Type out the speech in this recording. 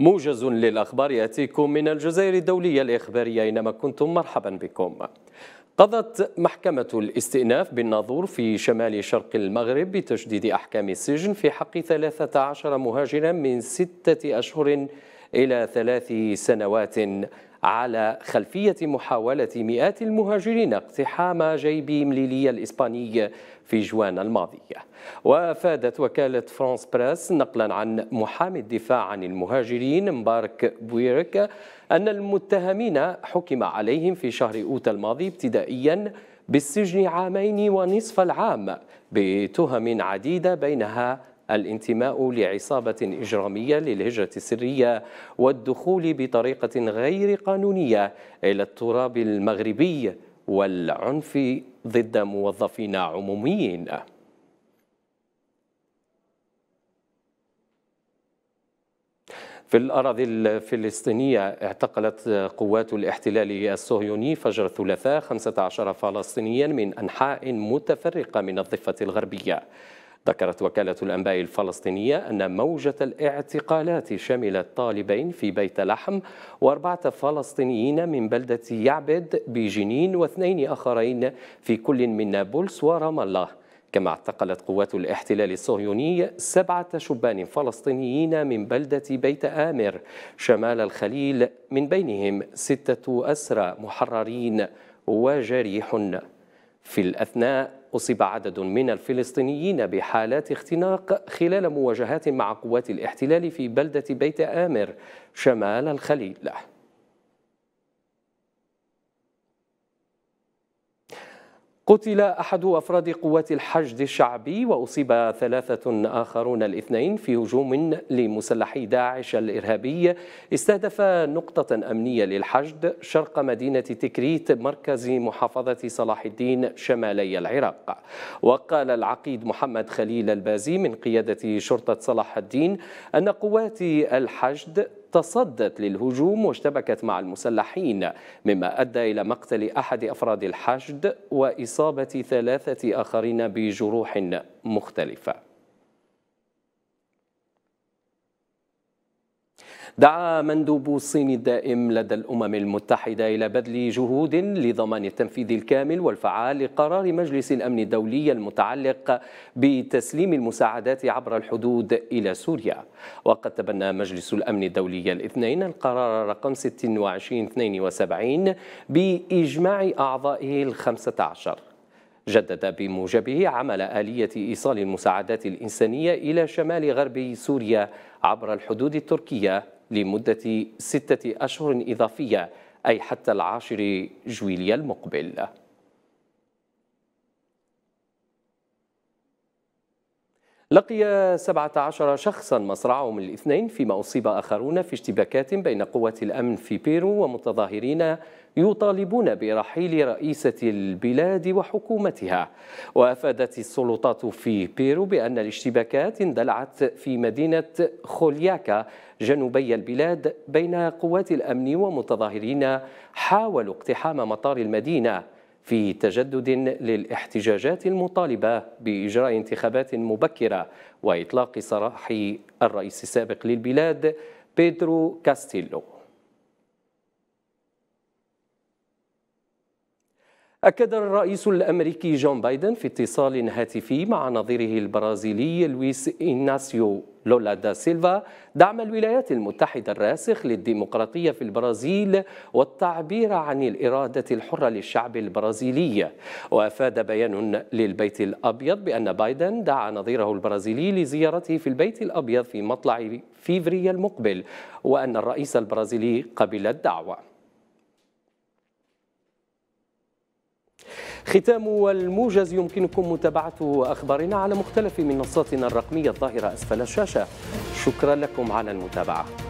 موجز للأخبار يأتيكم من الجزائر الدولية الإخبارية أينما كنتم مرحبا بكم قضت محكمة الاستئناف بالناظور في شمال شرق المغرب بتشديد أحكام السجن في حق 13 مهاجرا من ستة أشهر إلى ثلاث سنوات على خلفية محاولة مئات المهاجرين اقتحام جيب مليلية الإسباني في جوان الماضية وأفادت وكالة فرانس بريس نقلا عن محامي الدفاع عن المهاجرين مبارك بويرك أن المتهمين حكم عليهم في شهر أوت الماضي ابتدائيا بالسجن عامين ونصف العام بتهم عديدة بينها الانتماء لعصابة إجرامية للهجرة السرية والدخول بطريقة غير قانونية إلى التراب المغربي والعنف ضد موظفين عموميين في الأراضي الفلسطينية اعتقلت قوات الاحتلال الصهيوني فجر الثلاثاء 15 فلسطينيا من أنحاء متفرقة من الضفة الغربية ذكرت وكالة الأنباء الفلسطينية أن موجة الاعتقالات شملت طالبين في بيت لحم وأربعة فلسطينيين من بلدة يعبد بجنين واثنين آخرين في كل من نابلس ورام الله كما اعتقلت قوات الاحتلال الصهيوني سبعة شبان فلسطينيين من بلدة بيت آمر شمال الخليل من بينهم ستة أسرى محررين وجريح في الأثناء أصيب عدد من الفلسطينيين بحالات اختناق خلال مواجهات مع قوات الاحتلال في بلدة بيت آمر شمال الخليل قتل أحد أفراد قوات الحشد الشعبي وأصيب ثلاثة آخرون الاثنين في هجوم لمسلحي داعش الإرهابي استهدف نقطة أمنية للحشد شرق مدينة تكريت مركز محافظة صلاح الدين شمالي العراق وقال العقيد محمد خليل البازي من قيادة شرطة صلاح الدين أن قوات الحشد تصدت للهجوم واشتبكت مع المسلحين مما أدى إلى مقتل أحد أفراد الحشد وإصابة ثلاثة آخرين بجروح مختلفة دعا مندوب الصين الدائم لدى الأمم المتحدة إلى بذل جهود لضمان التنفيذ الكامل والفعال لقرار مجلس الأمن الدولي المتعلق بتسليم المساعدات عبر الحدود إلى سوريا وقد تبنى مجلس الأمن الدولي الاثنين القرار رقم 2672 بإجماع أعضائه الخمسة عشر جدد بموجبه عمل آلية إيصال المساعدات الإنسانية إلى شمال غرب سوريا عبر الحدود التركية لمدة ستة أشهر إضافية أي حتى العاشر جويلية المقبل لقي 17 شخصا مصرعهم الاثنين فيما أصيب آخرون في اشتباكات بين قوات الأمن في بيرو ومتظاهرين يطالبون برحيل رئيسة البلاد وحكومتها وأفادت السلطات في بيرو بأن الاشتباكات اندلعت في مدينة خولياكا جنوبي البلاد بين قوات الأمن ومتظاهرين حاولوا اقتحام مطار المدينة في تجدد للاحتجاجات المطالبة بإجراء انتخابات مبكرة وإطلاق سراح الرئيس السابق للبلاد بيدرو كاستيلو أكد الرئيس الأمريكي جون بايدن في اتصال هاتفي مع نظيره البرازيلي لويس إيناسيو لولا دا سيلفا دعم الولايات المتحدة الراسخ للديمقراطية في البرازيل والتعبير عن الإرادة الحرة للشعب البرازيلي وأفاد بيان للبيت الأبيض بأن بايدن دعا نظيره البرازيلي لزيارته في البيت الأبيض في مطلع فيفري المقبل وأن الرئيس البرازيلي قبل الدعوة ختام الموجز يمكنكم متابعة أخبارنا على مختلف منصاتنا الرقمية الظاهرة أسفل الشاشة شكرا لكم على المتابعة